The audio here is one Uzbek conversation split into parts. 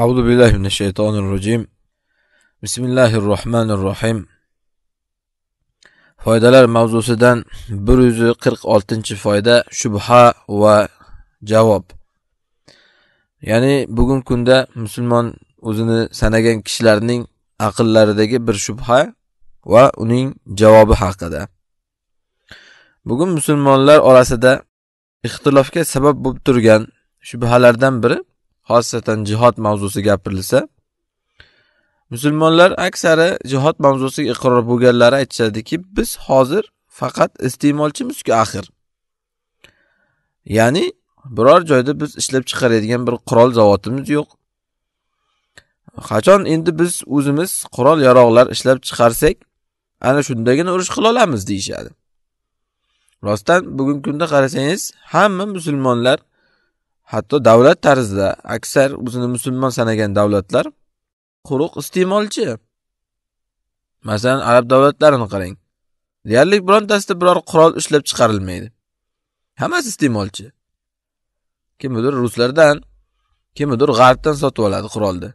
أعوذ بالله من الشيطان الرجيم بسم الله الرحمن الرحيم foydalar mavzusidan 146 yuz qirq oltinchi foyda shubha va javob ya'ni bugungi kunda musulmon o'zini sanagan kishilarning aqllaridagi bir shubha va uning javobi haqida bugun musulmonlar orasida ixtilofga sabab bo'lib turgan shubhalardan biri xosatan jihod mavzusi gapirilsa musulmonlar aksari jihod mavzusiga iqror bo'lganlari aytishadiki biz hozir faqat iste'molchimizku axir ya'ni biror joyda biz ishlab chiqaradigan bir qurol zavodimiz yo'q qachon endi biz o'zimiz qurol yarog'lar ishlab chiqarsak ana shundagina urush qila olamiz deyishadi rostdan bugungi kunda qarasangiz hamma musulmonlar hatto davlat tarzida aksar o'zini musulmon sanagan davlatlar quruq iste'molchi masalan arab davlatlarini qarang deyarli birontasida biror qurol ishlab chiqarilmaydi hammasi iste'molchi kimnidir ruslardan kimnidir g'arbdan sotib oladi qurolni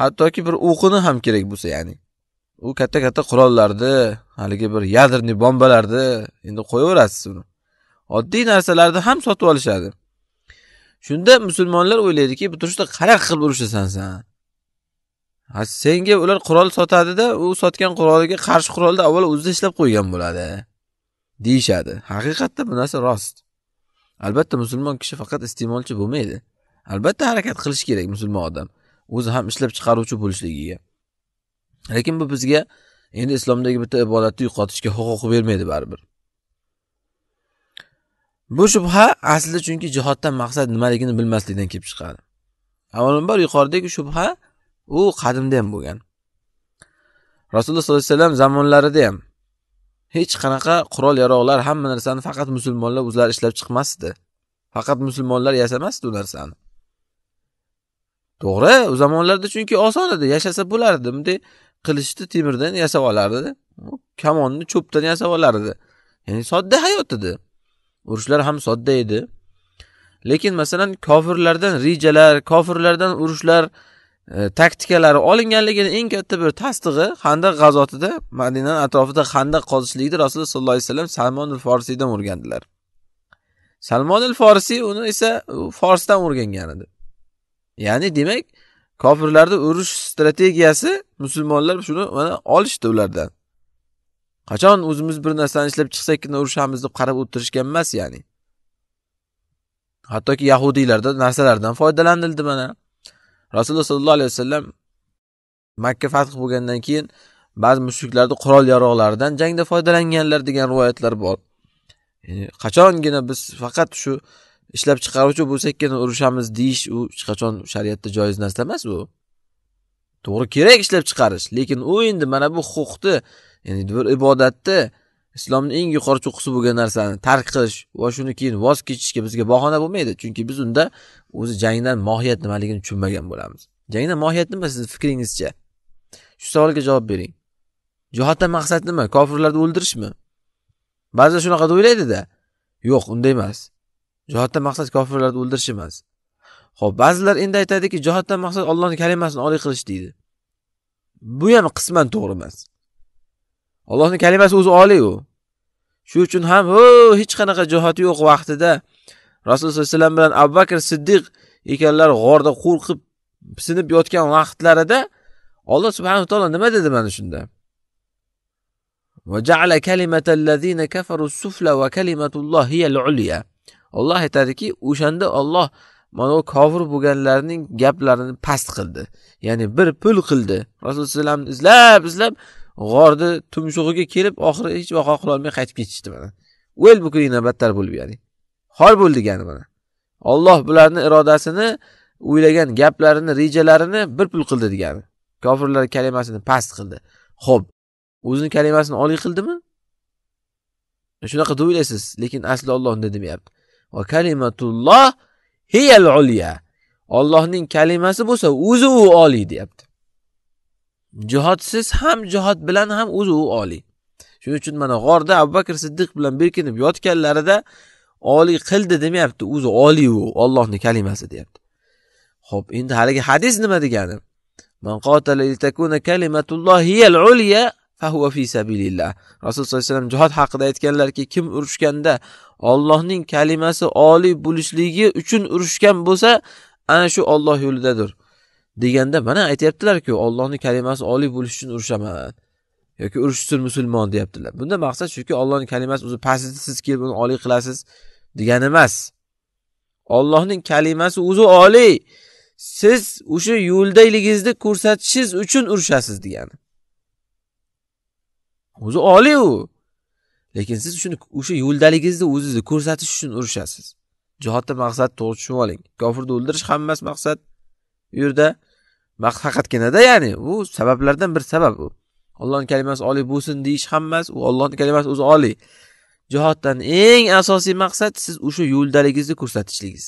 hattoki bir o'qini ham kerak bo'lsa ya'ni u katta katta qurollarni haligi bir yadroniy bombalarni endi qo'yaverasiz uni oddiy narsalarni ham sotib olishadi shunda musulmonlar o'ylaydiki bu turishda qanaqa qilib urushasan san senga ular qurol sotadida u sotgan quroliga qarshi qurolni avval o'zida ishlab qo'ygan bo'ladi deyishadi haqiqatda bu narsa rost albatta musulmon kishi faqat iste'molchi bo'lmaydi albatta harakat qilishi kerak musulmon odam o'zi ham ishlab chiqaruvchi bo'lishligiga lekin bu bizga endi islomdagi bitta ibodatni yo'qotishga huquq bermaydi baribir Bu shubha aslida chunki jihoddan maqsad nimaligini bilmaslikdan kelib chiqadi. Avvalambor yuqoridagi shubha u qadimda ham bo'lgan. Rasululloh sollallohu alayhi vasallam zamonlarida ham hech qanaqa qurol yaroqlar hamma narsani faqat musulmonlar o'zlari ishlab chiqmasdi. Faqat musulmonlar yasamasdi u narsani. To'g'ri, u zamonlarda chunki oson edi, yashasa bo'lardi. Bunday qilichni temirdan yasab olardi, kamonni cho'pdan yasab olardi. Ya'ni sodda hayot edi. urushlar ham sodda edi lekin masalan kofirlardan rejalar kofirlardan urushlar e, taktikalari olinganligini eng katta bir tasdig'i handaq g'azotida madinani atrofida handaq qozishlikni rasululloh sollallohu alayhi vasallam salmonil forsiydan o'rgandilar salmonil forsiy uni esa forsdan o'rgangan edi ya'ni demak kofirlarni urush strategiyasi musulmonlar shuni mana olishdi ulardan qachon o'zimiz bir narsani ishlab chiqsakkina urushamiz deb qarab o'tirishgan emas ya'ni hattoki yahudiylarda narsalardan foydalanildi mana rasululloh sollallohu alayhi vasallam makka fath bo'lgandan keyin ba'zi mushriklarni qurol yarog'laridan jangda foydalanganlar degan rivoyatlar bor qachongina biz faqat shu ishlab chiqaruvchi bo'lsakkina urushamiz deyish u hech qachon shariatda joiz narsa emas u to'g'ri kerak ishlab chiqarish lekin u endi mana bu huquqni ya'ni bir ibodatni islomning eng yuqori cho'qqisi bo'lgan narsani tark qilish va shuni keyin voz kechishga bizga bahona bo'lmaydi chunki biz unda o'zi jangdan mohiyat nimaligini tushunmagan bo'lamiz jangdan mohiyat nima sizni fikringizcha shu savolga javob bering jihoddan maqsad nima kofirlarni o'ldirishmi ba'zilar shunaqa deb o'ylaydida yo'q unday emas jihoddan maqsad kofirlarni o'ldirish emas ho'p ba'zilar endi aytadiki jihoddan maqsad ollohni kalimasini oliy qilish deydi bu ham qisman to'g'ri emas allohni kalimasi o'zi oliy u shu uchun ham o hech qanaqa jihati yo'q vaqtida rasululloh sallallohu alayhi vasallam bilan abu bakr siddiq ekanlar g'orda qo'rqib sinib yotgan vaqtlarida alloh subhanava taolo nima dedi mana shunda وجعل كلمة الذين كفروا السفلى وكلمة الله هي العليا alloh aytadiki o'shanda olloh mana u kofir bo'lganlarning gaplarini past qildi ya'ni bir pul qildi rasululloh alayhi izlab izlab g'orni tumshug'iga kelib oxiri hech vaqo qilolmay qaytib ketishdi mana o'l bukunidan battar bo'lib ya'ni xor bo'ldigani mana olloh bularni irodasini o'ylagan gaplarini rejalarini bir pul qildi degani kofirlar kalimasini past qildi ho'p o'zini kalimasini oliy qildimi shunaqa deb o'ylaysiz lekin asli olloh unday demayapti va kalimatulloh hiyal ulya ollohning kalimasi bo'lsa o'zi u oliy deyapti jihodsiz ham jihod bilan ham o'zi u oliy shuning uchun mana g'orda abu bakr siddiq bilan berkinib yotganlarida oliy qildi demayapti o'zi oliy u ollohni kalimasi deyapti ho'p endi haligi hadis nima degani man qotala litakuna hiyal ulya fi sabilillah rasululloh sollallohu alayhi vasallam jihod haqida aytganlarki kim urushganda ollohning kalimasi oliy bo'lishligi uchun urushgan bo'lsa ana shu olloh yo'lidadir deganda mana aytyaptilarku ollohni kalimasi oliy bo'lishi uchun urushaman yoki urushsin musulmon deyaptilar bunda maqsad shuki ollohni kalimasi o'zi pastida siz kelib uni oliy qilasiz degani emas ollohning kalimasi o'zi oliy siz o'sha yo'ldaligingizni ko'rsatishingiz uchun urushasiz degani o'zi oliy u lekin siz shuni o'sha yo'ldaligingizni o'zingizni ko'rsatish uchun urushasiz jihodni maqsadi to'g'ri tushunib oling kofirni o'ldirish ham emas maqsad u yerda maqsad faqatginada ya'ni u sabablardan bir sabab u ollohni kalimasi oliy bo'lsin deyish ham emas u ollohni kalimasi o'zi oliy jihoddan eng asosiy maqsad siz o'sha yo'ldaligingizni ko'rsatishligingiz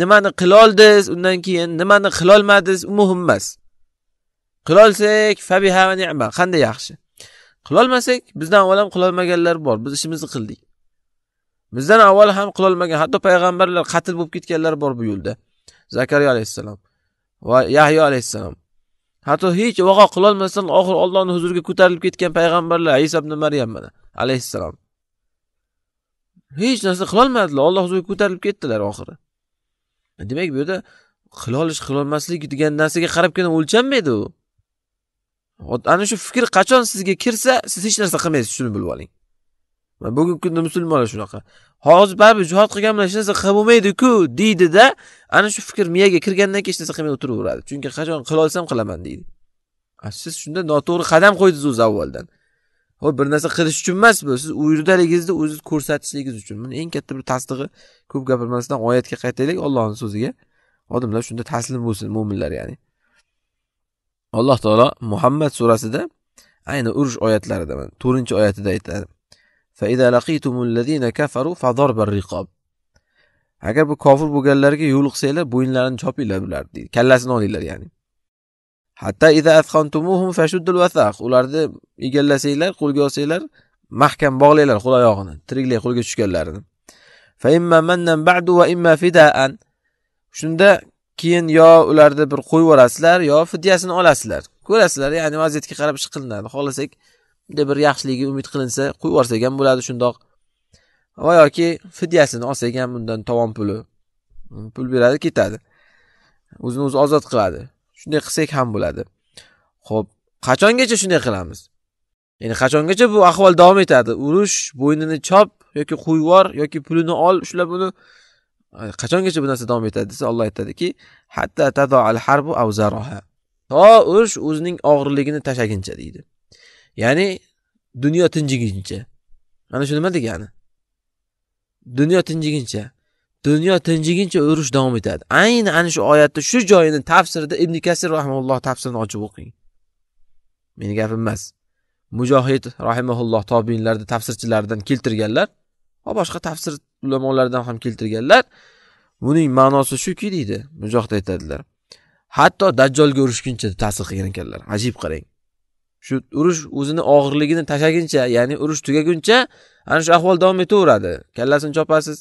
nimani qiloldiz undan keyin nimani qilolmadiz u muhim emas qilolsak fabiha qanday yaxshi qilolmasak bizdan avval ham qilolmaganlar bor biz ishimizni qildik bizdan avval ham qilolmagan hatto payg'ambarlar qatl bo'lib ketganlar bor bu yo'lda zakariya alayhissalom va yahyo alayhissalom hatto hech vaqo qilolmasdan oxiri ollohni huzuriga ko'tarilib ketgan payg'ambarlar iso ibn maryam mana alayhissalom hech narsa qilolmadilar olloh huzuriga ko'tarilib ketdilar oxiri demak bu yerda qila olish qilolmaslik degan narsaga qarabgina o'lchanmaydi u ana shu fikr qachon sizga kirsa siz hech narsa qilmaysiz shuni bilib oling bugungi kunda musulmonlar shunaqa hozir baribir jihod qilgan bilan hech narsa qilib bo'lmaydiku deydida ana shu fikr miyaga kirgandan keyin hech narsa qilmay o'tiraveradi chunki qachon qilolsam qilaman deydi siz shunda noto'g'ri qadam qo'ydingiz o'zi avvaldan ho bir narsa qilish uchun emas bu siz uyurdaligingizni o'zingiz ko'rsatishligingiz uchun buni eng katta bir tasdig'i ko'p gapirmasdan oyatga qaytaylik ollohni so'ziga odamlar shunda taslim bo'lsin mo'minlar ya'ni alloh taolo muhammad surasida ayni urush oyatlarida to'rtinchi oyatida aytadi فإذا لقيتم الذين كفروا فضرب الرقاب agar bu kofir bo'lganlarga yo'liqsanglar bo'yinlarini chopinglar bularni deydi kallasini olinglar ya'ni hatto iza afxantumuhum fashuddul vasaq ularni egallasanglar qo'lga olsanglar mahkam bog'langlar qo'l oyog'ini tiriklay qo'lga tushganlarini fa imma mannan ba'du va imma fidaan shunda keyin yo ularni bir qo'yib yuborasizlar yo fidyasini olasizlar ko'rasizlar ya'ni vaziyatga qarab ish qilinadi xohlasak bir yaxshiligi umid qilinsa qo'yib yuborsak ham bo'ladi shundoq va yoki fidyasini olsak ham undan tovon puli mm, pul beradi ketadi o'zini o'zi ozod qiladi shunday qilsak ham bo'ladi ho'p qachongacha shunday qilamiz ya'ni qachongacha bu ahvol davom etadi urush bo'ynini chop yoki qo'yib yubor yoki pulini ol ushlab uni qachongacha bu narsa davom etadi desa olloh aytadiki hatta tado al harbu avzaroha to urush o'zining og'irligini tashlaguncha deydi ya'ni dunyo tinchiguncha mana shu nima degani dunyo tinchiguncha dunyo tinchiguncha urush davom etadi ayni ana shu oyatni shu joyini tafsirida ibn kasir rahimulloh tafsirini ochib o'qing meni gapim emas mujohid rahimaulloh tobiinlarni tafsirchilaridan keltirganlar va boshqa tafsir ulamolaridan ham keltirganlar buning ma'nosi shuki deydi mujohid aytadilar hatto dajjolga urushguncha ta'sir qilgan ekanlar ajib qarang shu urush o'zini og'irligini tashlaguncha ya'ni urush tugaguncha ana shu ahvol davom etaveradi kallasini chopasiz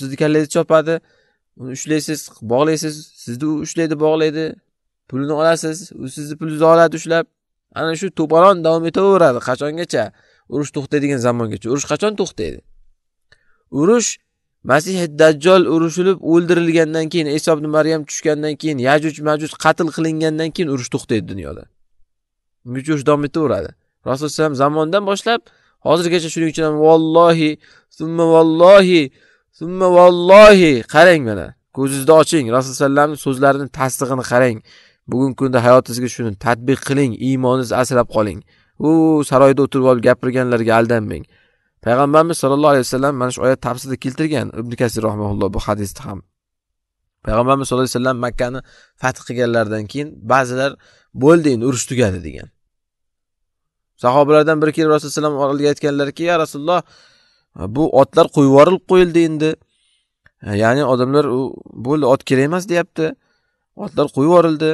sizni kallangizni chopadi uni ushlaysiz bog'laysiz sizni u ushlaydi bog'laydi pulini olasiz u sizni pulingizni oladi ushlab ana shu to'polon davom etaveradi qachongacha urush to'xtaydigan zamongacha urush qachon to'xtaydi urush masih dajjol urushilib o'ldirilgandan keyin iso ibn maryam tushgandan keyin yajuj majuj qatl qilingandan keyin urush to'xtaydi dunyoda uch uch davom etaveradi rasul alayhisalom zamondan boshlab hozirgacha shuning uchun ham vallohi summa vallohi summa vallohi qarang mana ko'zingizni oching rasululloh alayhivasallamni so'zlarini tasdig'ini qarang bugungi kunda hayotingizga shuni tadbiq qiling iymoningizni asrab qoling u saroyda o'tirib olib gapirganlarga aldanmang payg'ambarimiz sallallohu alayhi vasallam mana shu oyat tafsirda keltirgan ibn kasir rahmaulloh bu hadisni ham payg'ambarimiz sallallohu alayhi vasallam makkani fath qilganlaridan keyin ba'zilar bo'ldi endi urush tugadi degan sahobalardan biri kelib rasululloh alayhi vasallam aytganlarki ya rasululloh bu otlar qo'yib yuborilib qo'yildi endi ya'ni odamlar u bo'ldi ot kerak emas deyapti otlar qo'yib yuborildi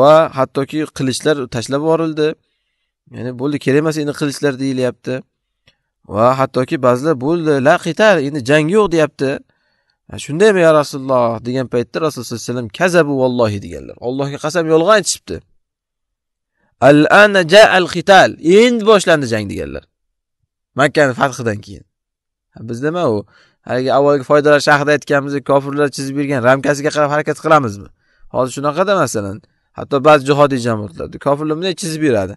va hattoki qilichlar tashlab yuborildi ya'ni bo'ldi kerak emas endi qilichlar deyilyapti va hattoki ba'zilar bo'ldi la qitar endi jang yo'q deyapti shundaymi yo rasululloh degan paytda rasululloh sallallohu alayhi vasallam kazabu vallohi deganlar allohga qasam yolg'on aytishibdi al ana ja al qital endi boshlandi jang deganlar makkani fathidan keyin biz nima u haligi avvalgi foydalar shahrida aytganimizdek kofirlar chizib bergan ramkasiga qarab harakat qilamizmi hozir shunaqada masalan hatto ba'zi jihodiy jamoatlarda kofirlar bunday chizib beradi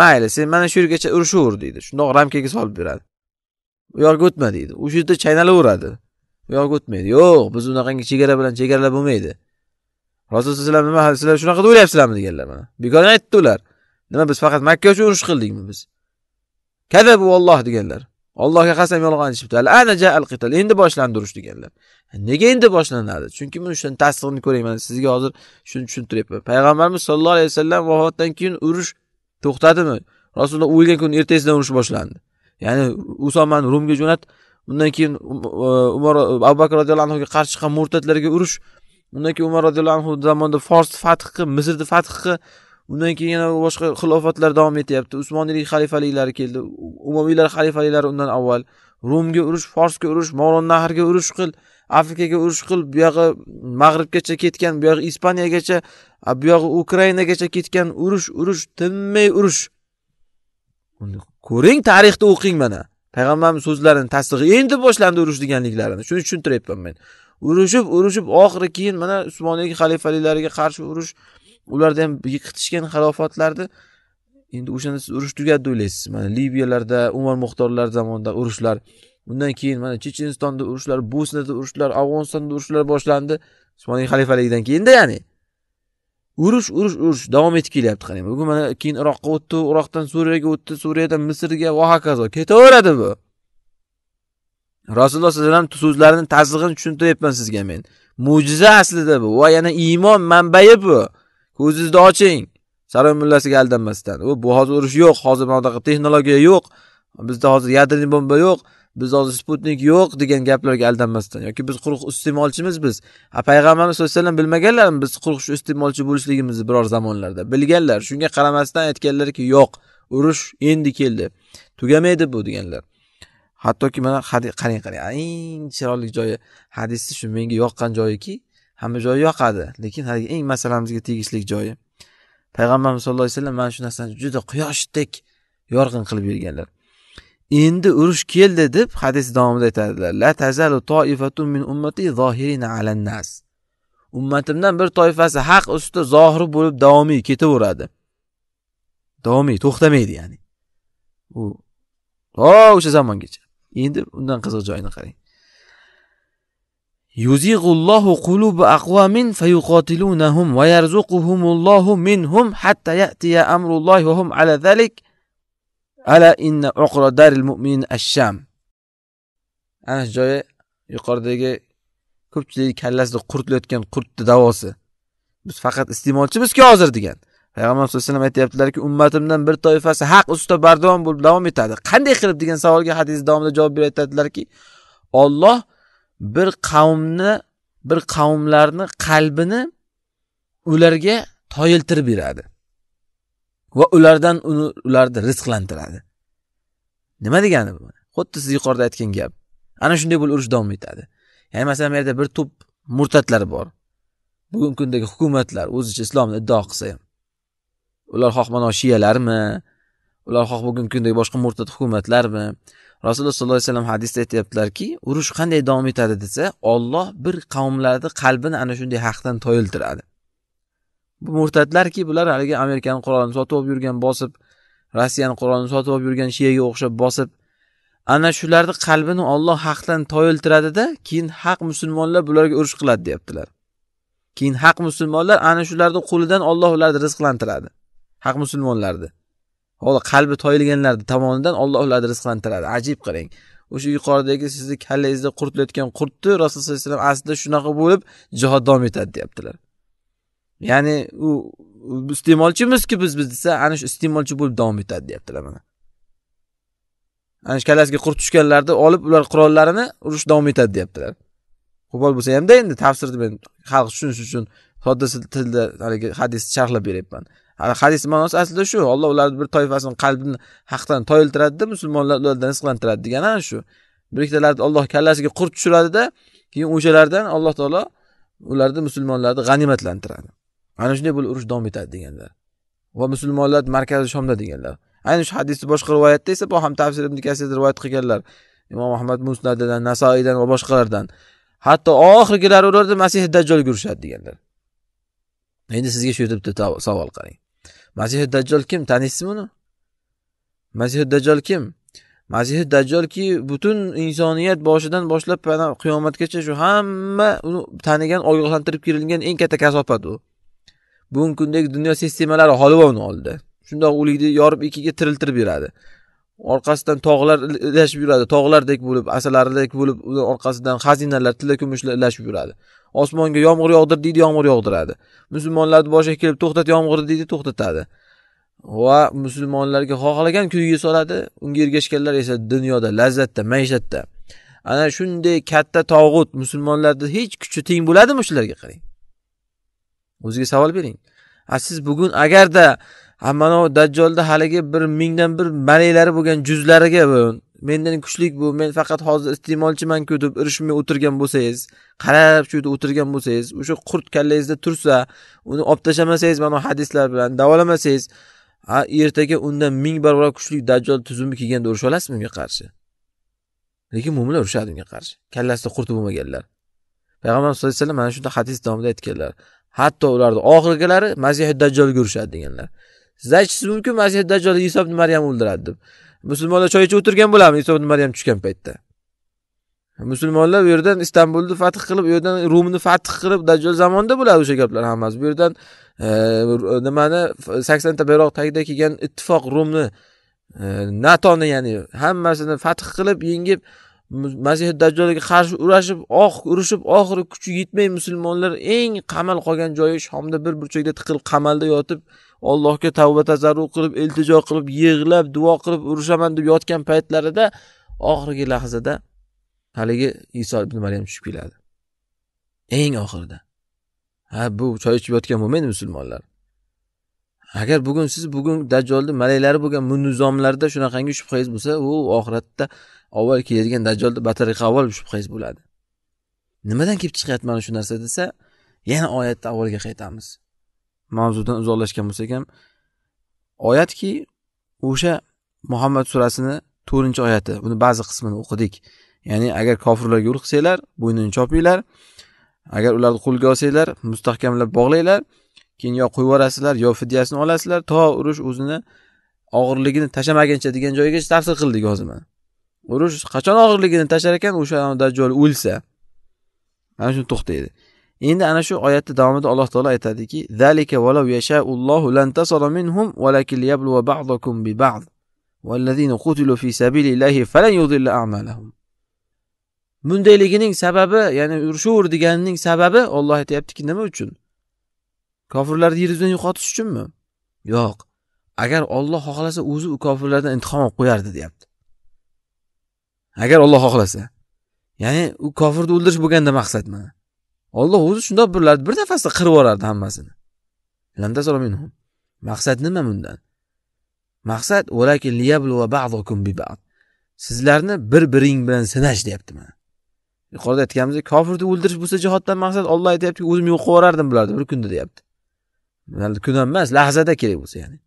mayli sen mana shu yergacha urishaver deydi shundoq ramkaga solib beradi u yoqqa o'tma deydi o'sha yerda chaynalaveradi u o'tmaydi yo'q biz unaqangi chegara bilan chegaralab bo'lmaydi rasululloh alayhi vasallam nima sizlar shunaqa deb o'ylayapsizlarmi deganlar mana bekorni aytdi ular nima biz faqat makka uchun urush qildikmi biz kadabu olloh deganlar allohga qasam yolg'on aytishibdi ana jaal qital endi boshlandi urush deganlar nega endi boshlanadi chunki men shuni tasdig'ini ko'ray mana sizga hozir shuni tushuntiryapman payg'ambarimiz sollallohu alayhi vasallam vafotdan keyin urush to'xtadimi rasululloh o'lgan kuni ertasidan urush boshlandi ya'ni usomani rumga jo'nat undan keyin e, umar abu bakr roziyallohu anhuga qarshi chiqqan murtadlarga urush undan keyin umar roziyallohu anhu zamonida fors fath misrni fath undan keyin yana boshqa xilofatlar davom etyapti usmoniylik xalifaliklari keldi umaviylar xalifaliklari undan avval rumga urush forsga urush moron nahrga urush qil afrikaga urush qil buyog'i mag'ribgacha ketgan buyog'i ispaniyagacha buyog'i ukrainagacha ketgan urush urush tinmay urush ko'ring tarixni o'qing mana payg'ambarimiz so'zlarini tasdig'i endi boshlandi urush deganliklarini shuni tushuntiryapman men urushib urushib oxiri keyin mana usmoniy xalifaliklariga qarshi urush ularda ham yiqitishgan xalofatlarni endi o'shanda siz urush tugadi deb o'ylaysiz mana liviyalarda umar muxtorlar zamonida urushlar undan keyin mana chechenistonda urushlar bosniyada urushlar afg'onistonda urushlar boshlandi usmoniy xalifaligidan keyinda ya'ni urush urush urush davom etib kelyapti qarang bugun mana keyin iroqqa o'tdi iroqdan suriyaga o'tdi suriyadan misrga va hokazo ketaveradi bu rasululloh sallallohu alayhi vasallam so'zlarini tasdig'ini tushuntiryapman sizga men mo'jiza aslida bu va yana iymon manbai bu ko'zingizni oching saroy mullasiga aldanmasdan u bu hozir urush yo'q hozir bunaqa texnologiya yo'q bizda hozir yadroniy bomba yo'q biz hozir sputnik yo'q degan gaplarga aldanmasdan yoki biz quruq iste'molchimiz biz a payg'ambarimiz sallallohu alayhi vasallam bilmaganlarmi biz quruq shu iste'molchi bo'lishligimizni biror zamonlarda bilganlar shunga qaramasdan aytganlarki yo'q urush endi keldi tugamaydi bu deganlar hattoki mana qarang qarang eng chiroyli joyi hadisni shu menga yoqqan joyiki hamma joyi yoqadi lekin haligi eng masalamizga tegishli joyi payg'ambarimiz sallallohu alayhi vasallam mana shu narsani juda quyoshdek yorqin qilib berganlar endi urush keldi deb hadis davomida aytadilar la tazalu toifatu min ummati zohirina alan nas ummatimdan bir toifasi haq ustida zohir bo'lib davomiy ketaveradi davomiy to'xtamaydi ya'ni u to o'sha zamongacha endi undan qiziq joyini qarang yuzig'ullohu qulubi aqvamin fayuqotilunahum va yarzuquhumullohu minhum hatta ya'tiya amrullohi va ala zalik ala inna uqra daril mu'min ashsham ana shu joyi yuqoridagi ko'pchilik kallasida quritilayotgan qurtni davosi biz faqat iste'molchimizku hozir degan payg'ambar sallallohu alayhi vasallam aytyaptilarki ummatimdan bir toifasi haq ustida bardavom bo'lib davom etadi qanday qilib degan savolga hadis davomida javob berib aytadilarki olloh bir qavmni bir qavmlarni qalbini ularga toyiltirib beradi va ulardan uni ularni rizqlantiradi nima degani bu xuddi siz yuqorida aytgan gap ana shunday bo'lib urush davom etadi ya'ni masalan bu yerda bir to'p murtadlar bor bugungi kundagi hukumatlar o'zicha islomni iddao qilsa ham ular xoh mana shiyalarmi ular xoh bugungi kundagi boshqa murtad hukumatlarmi rasululloh sollallohu alayhi vasallam hadisda aytyaptilarki urush qanday davom etadi desa olloh bir qavmlarni qalbini ana shunday haqdan toyiltiradi murtadlarki bular haligi amerikani qurolini sotib olib yurgan bosib rossiyani qurolini sotib olib yurgan shiyaga o'xshab bosib ana shularni qalbini olloh haqdan toyiltiradida keyin haq musulmonlar bularga urush qiladi deyaptilar keyin haq musulmonlar ana shularni qo'lidan olloh ularni rizqlantiradi haq musulmonlarni hoi qalbi toyilganlarni tomonidan olloh ularni rizqlantiradi ajib qarang o'sha yuqoridagi sizni kallangizda qurtlayotgan qurtni rasululloh alayhi vasallam aslida shunaqa bo'lib jihod davom etadi deyaptilar ya'ni u iste'molchimizku biz biz desa ana shu iste'molchi bo'lib davom etadi deyaptilar mana ana shu kallasiga qurt tushganlarni olib ular qurollarini urush davom etadi deyaptilar qo'pol bo'lsa hamda endi tafsirni men xalq tushunishi uchun sodda tilda haligi hadisni sharhlab beryapman hadis ma'nosi aslida shu olloh ularni bir toifasini qalbini haqdan toyiltiradida musulmonlar ulardan rizqlantiradi degani ana shu bir ikkitalarni olloh kallasiga qurt tushiradida keyin o'shalardan alloh taolo ularni musulmonlarni g'animatlantiradi ana shunday bo'lib urush davom etadi deganlar va musulmonlar markazi shomda deganlar ayni shu hadisni boshqa rivoyatda esa bu ham tafsir ibn kasir rivoyat qilganlar imom ahmad musnadidan nasoiydan va boshqalardan hatto oxirgilari ularda masih dajjol yurishadi deganlar endi sizga shu yerda bitta savol qarang masih dajjol kim taniysizmi uni masih dajjol kim masih dajjolki butun insoniyat boshidan boshlab qiyomatgacha shu hamma uni tanigan ogohlantirib kelingan eng katta kasofat u bugungi kundagi dunyo sistemalari holivovni oldida shundoq o'likni yorib ikkiga tiriltirib beradi orqasidan tog'lar ilashib yuradi tog'lardek bo'lib asalardek bo'lib uni orqasidan xazinalar tilla kumushlar ilashib yuradi osmonga yomg'ir yog'dir deydi yomg'ir yog'diradi musulmonlarni boshiga kelib to'xtat yomg'irni deydi to'xtatadi va musulmonlarga xohlagan kuyga soladi unga ergashganlar esa dunyoda lazzatda maishatda ana shunday katta tog'ut musulmonlarni hech kuchi teng bo'ladimi shularga qarang o'ziga savol bering a siz bugun agarda mana dajjolda haligi bir mingdan bir malaklari bo'lgan juzlariga mendan kuchli bu men faqat hozir iste'molchimanku deb irishmay o'tirgan bo'lsangiz qarab shu yerda o'tirgan bo'lsangiz o'sha qurt kallangizda tursa uni olib tashlamasangiz mana hadislar bilan davolamasangiz ertaga undan ming barobar kuchli dajjol tuzumi kelganda urusha olasizmi unga qarshi lekin mo'minlar urushadi unga qarshi kallasida qurti bo'lmaganlar payg'ambarimiz sallallohu alayhi vasallam mana shunda hadis davomida aytganlar hatto ularni oxirgilari masihi dajjolga urishadi deganlar siz aytishingiz mumkin masih dajjol iso ibn maryam o'ldiradi deb musulmonlar choy ichib o'tirgan bo'larmi iso ibn maryam tushgan paytda musulmonlar bu yerdan istanbulni fath qilib u yerdan rumni fath qilib dajjol zamonida bo'ladi o'sha gaplar hammasi bu yerdan e, nimani saksonta bayroq tagida kelgan ittifoq rumni e, natoni ya'ni hammasini fath qilib yengib masih dajjolga qarshi urashib oh urushib oxiri kuchi yetmay musulmonlar eng qamal qolgan joyi shomda bir burchakda tiqilib qamalda yotib allohga tavba tazarru qilib iltijo qilib yig'lab duo qilib urushaman deb yotgan paytlarida oxirgi lahzada haligi iso ibn maryam tushib keladi eng oxirida ha bu choy ichib yotgan bo'lmaydi musulmonlar agar bugun siz bugun dajjolni malaylari bo'lgan bu nizomlarda shunaqangi shubhangiz bo'lsa u oxiratda avval keladigan dajjolni battarga avval shubhangiz bo'ladi nimadan kelib chiqyapti mana shu narsa desa yana oyatni avvaliga qaytamiz mavzudan uzoqlashgan bo'lsak ham oyatki o'sha muhammad surasini to'rtinchi oyati buni ba'zi qismini o'qidik ya'ni agar kofirlarga yo'l qilsanglar bo'ynini chopinglar agar ularni qo'lga olsanglar mustahkamlab bog'langlar keyin yo qo'yib yuborasizlar yo fidyasini olasizlar to urush o'zini og'irligini tashlamaguncha degan joyiga tafsir qildik hozir mana urush qachon og'irligini tashlar ekan o'sha dajjol o'lsa ana shuni to'xtaydi endi ana shu oyatni davomida alloh taolo aytadiki zalika valau minhum ba'dakum bi ba'd bundayligining sababi ya'ni urushaver deganining sababi olloh aytyaptiki nima uchun kofirlarni yer yuzidan yo'qotish uchunmi yo'q agar olloh xohlasa o'zi u kofirlardan intiqom olib qo'yardi deyapti agar olloh xohlasa ya'ni u kofirni o'ldirish bo'lganda maqsad mana olloh o'zi shundoq birlarni bir nafasda qirib yuborardi hammasini maqsad nima bundan maqsad sizlarni bir biring bilan sinash deyapti mana yuqorida aytganimizdek kofirni o'ldirish bo'lsa jihoddan maqsad olloh aytyaptiki o'zim yo'q qilib yuborardim bularni bir kunda deyapti kun emas lahzada kerak bo'lsa ya'ni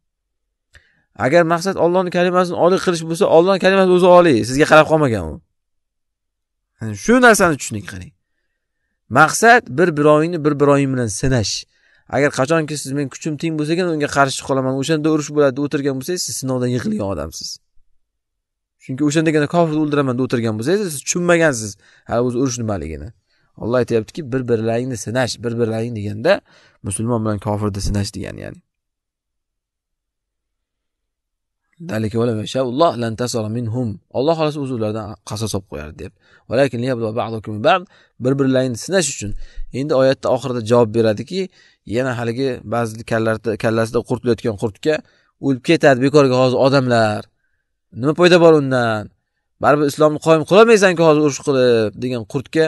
agar maqsad ollohni kalimasini oliy qilish bo'lsa ollohni kalimasi o'zi oliy sizga qarab qolmagan u shu narsani tushuning qarang maqsad bir birovingni bir biroving bilan sinash agar qachonki siz men kuchim teng bo'lsagina unga qarshi chiqa olaman o'shanda urush bo'ladi deb o'tirgan bo'lsangiz siz sinovdan yig'ilgan odamsiz chunki o'shandagina kofirni o'ldiraman deb o'tirgan bo'lsangiz siz tushunmagansiz hali o'zi urush nimaligini olloh aytyaptiki bir birlaringni sinash bir birlaring deganda musulmon bilan kofirni sinash degani ya'ni ذلك ولم يشاء الله alloh xohlasa o'zi ulardan qasos olib qo'yadi deb bir birlaringni sinash uchun endi oyatda oxirida javob beradiki yana haligi ba'zi kallasida qurtilayotgan qurtga o'lib ketadi bekorga hozir odamlar nima foyda bor undan baribir islomni qoyim qilolmaysanku hozir urush qilib degan qurtga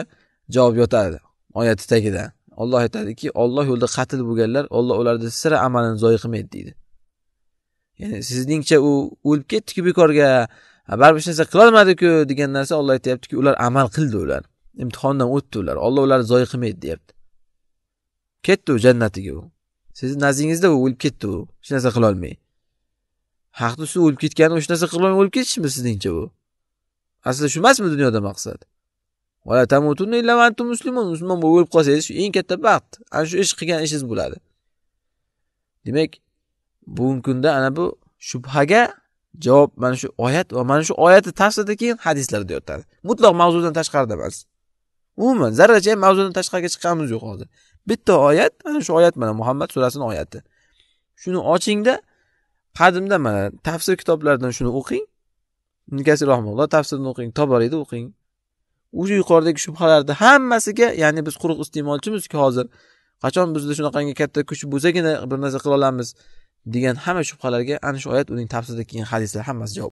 javob yotadi oyatni tagida olloh aytadiki olloh yo'lida qatl bo'lganlar olloh ularni sira amalini zoyi qilmaydi deydi ya'ni sizningcha u o'lib ketdiku bekorga baribir hech narsa qilolmadiku degan narsa olloh aytyaptiki ular amal qildi ular imtihondan o'tdi ular olloh ularni zoyi qilmaydi deyapti ketdi u jannatiga u sizni nazdingizda u o'lib ketdi u hech narsa qilolmay haqni ustida o'lib ketgani hech narsa qilolmay o'lib ketishmi sizningcha bu aslida shu emasmi dunyoda maqsad musulmon bo'lib o'lib qolsangiz shu eng katta baxt ana shu ish qilgan ishingiz bo'ladi demak bugungi kunda ana bu shubhaga javob mana shu oyat va mana shu oyatni tafsirida keyin hadislarda yotadi mutlaq mavzudan tashqarida emas umuman zarracha ham mavzudan tashqariga chiqqanimiz yo'q hozir bitta oyat mana shu oyat mana muhammad surasini oyati shuni ochingda qadimda mana tafsir kitoblaridan shuni o'qing kasir rahmulloh tafsirini o'qing tobariyni o'qing o'sha yuqoridagi shubhalarni hammasiga ya'ni biz quruq iste'molchimizku hozir qachon bizda shunaqangi katta kuch bo'lsagina bir narsa qila olamiz degan hamma shubhalarga ana shu oyat uning tafsirida kelgan hadislar hammasi javob